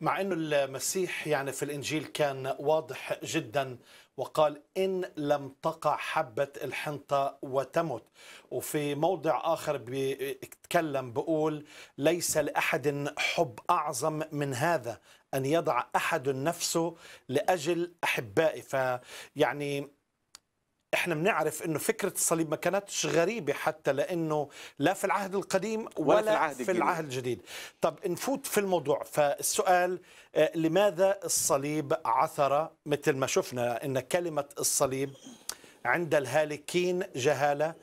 مع أنه المسيح يعني في الإنجيل كان واضح جدا وقال إن لم تقع حبة الحنطة وتمت وفي موضع آخر بيتكلم بقول ليس لأحد حب أعظم من هذا أن يضع أحد نفسه لأجل أحبائه فيعني احنا بنعرف انه فكره الصليب ما كانتش غريبه حتى لانه لا في العهد القديم ولا, ولا في, العهد, في العهد الجديد طب نفوت في الموضوع فالسؤال آه، لماذا الصليب عثر مثل ما شفنا ان كلمه الصليب عند الهالكين جهاله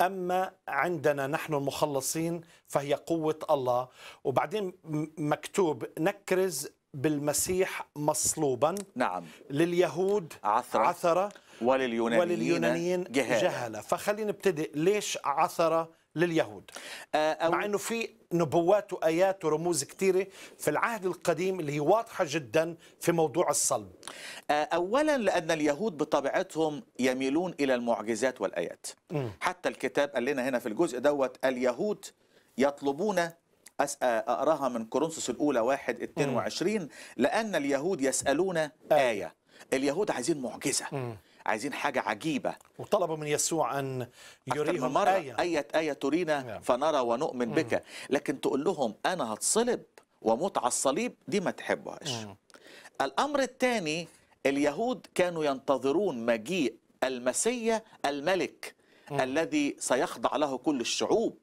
أما عندنا نحن المخلصين فهي قوة الله وبعدين مكتوب نكرز بالمسيح مصلوبا نعم لليهود عثرة, عثرة ولليونانيين, ولليونانيين جهالة, جهالة. فخلينا نبتدئ ليش عثرة لليهود آه، أو مع أنه في نبوات وآيات ورموز كثيرة في العهد القديم اللي هي واضحة جدا في موضوع الصلب آه، أولا لأن اليهود بطبيعتهم يميلون إلى المعجزات والآيات م. حتى الكتاب قال لنا هنا في الجزء دوت اليهود يطلبون آه، أقراها من كورنثوس الأولى 1 22 لأن اليهود يسألون آه. آية اليهود عايزين معجزة عايزين حاجة عجيبة وطلبوا من يسوع أن يريهم آية أية آية ترينا نعم. فنرى ونؤمن بك لكن تقول لهم أنا هتصلب وموت على الصليب دي ما تحبهاش الأمر الثاني اليهود كانوا ينتظرون مجيء المسيا الملك الذي سيخضع له كل الشعوب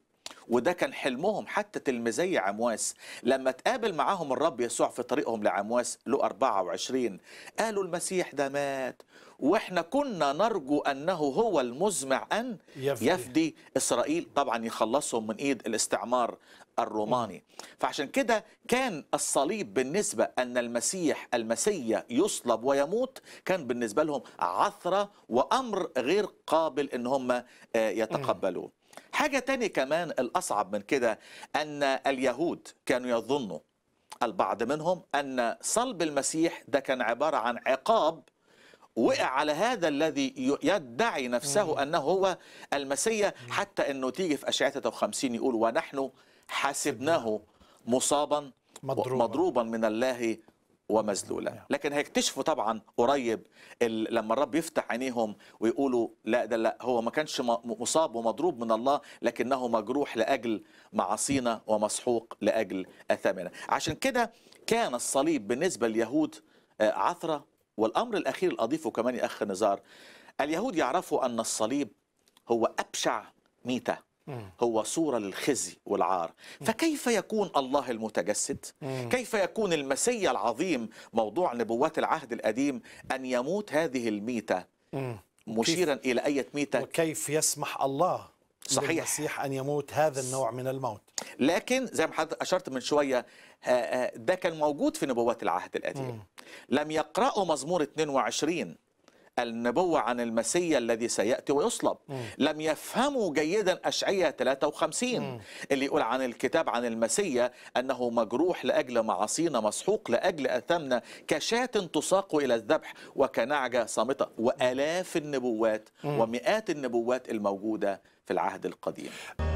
وده كان حلمهم حتى تلميذي عمواس لما تقابل معاهم الرب يسوع في طريقهم لعمواس له 24 قالوا المسيح ده مات واحنا كنا نرجو انه هو المزمع ان يفدي, يفدي اسرائيل طبعا يخلصهم من ايد الاستعمار الروماني فعشان كده كان الصليب بالنسبة أن المسيح المسيا يصلب ويموت كان بالنسبة لهم عثرة وأمر غير قابل أن هم آه، يتقبلوه حاجة تانية كمان الأصعب من كده أن اليهود كانوا يظنوا البعض منهم أن صلب المسيح ده كان عبارة عن عقاب وقع على هذا الذي يدعي نفسه أنه هو المسيح حتى أنه تيجي في أشعة 53 يقول ونحن حسبناه مصابا مضروبا, مضروبا من الله ومذلولا لكن هيكتشفوا طبعا قريب لما الرب يفتح عينيهم ويقولوا لا ده لا هو ما كانش مصاب ومضروب من الله لكنه مجروح لاجل معاصينا ومسحوق لاجل اثامنا عشان كده كان الصليب بالنسبه لليهود آه، عثره والامر الاخير اللي اضيفه كمان يا اخ نزار اليهود يعرفوا ان الصليب هو ابشع ميته هو صورة للخزي والعار فكيف يكون الله المتجسد كيف يكون المسيا العظيم موضوع نبوات العهد القديم أن يموت هذه الميتة مشيرا إلى أية ميتة وكيف يسمح الله صحيح للمسيح أن يموت هذا النوع من الموت لكن زي ما حضرتك أشرت من شوية آه، آه، ده كان موجود في نبوات العهد القديم لم يقرأوا مزمور 22 النبوة عن المسيا الذي سيأتي ويصلب لم يفهموا جيدا أشعية 53 اللي يقول عن الكتاب عن المسيا أنه مجروح لأجل معاصينا مسحوق لأجل أثمنا كشاة تساق إلى الذبح وكنعجة صامتة وآلاف النبوات ومئات النبوات الموجودة في العهد القديم